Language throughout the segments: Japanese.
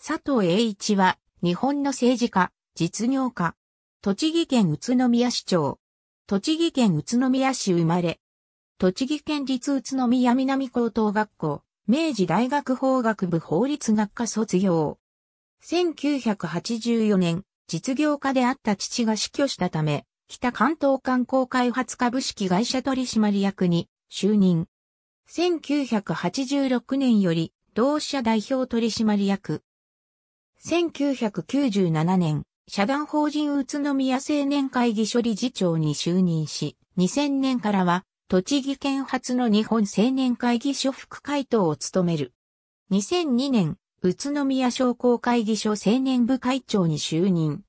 佐藤栄一は、日本の政治家、実業家。栃木県宇都宮市長。栃木県宇都宮市生まれ。栃木県立宇都宮南高等学校、明治大学法学部法律学科卒業。1984年、実業家であった父が死去したため、北関東観光開発株式会社取締役に就任。1986年より、同社代表取締役、1997年、社団法人宇都宮青年会議所理事長に就任し、2000年からは、栃木県初の日本青年会議所副会頭を務める。2002年、宇都宮商工会議所青年部会長に就任。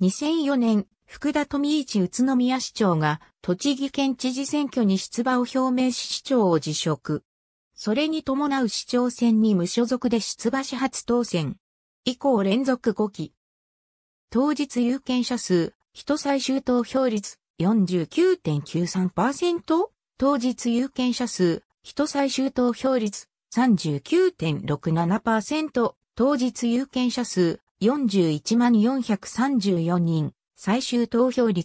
2004年、福田富一宇都宮市長が栃木県知事選挙に出馬を表明し市長を辞職。それに伴う市長選に無所属で出馬し初当選。以降連続5期。当日有権者数、人最終投票率 49.93%? 当日有権者数、人最終投票率39.67%、当日有権者数41,434人、最終投票率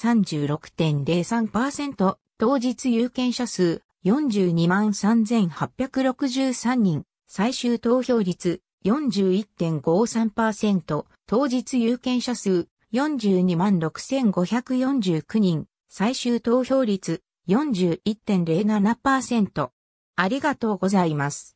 36.03%、当日有権者数42,3863人、最終投票率41.53%、当日有権者数426,549人、最終投票率41.07%。ありがとうございます。